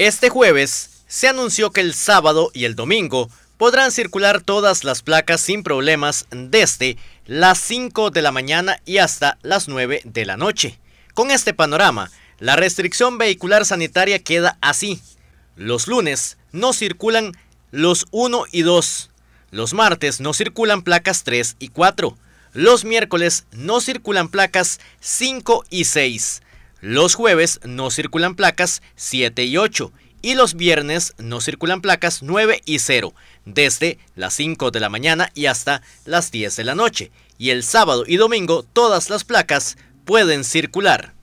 Este jueves se anunció que el sábado y el domingo podrán circular todas las placas sin problemas desde las 5 de la mañana y hasta las 9 de la noche. Con este panorama, la restricción vehicular sanitaria queda así. Los lunes no circulan los 1 y 2. Los martes no circulan placas 3 y 4. Los miércoles no circulan placas 5 y 6. Los jueves no circulan placas 7 y 8 y los viernes no circulan placas 9 y 0 desde las 5 de la mañana y hasta las 10 de la noche. Y el sábado y domingo todas las placas pueden circular.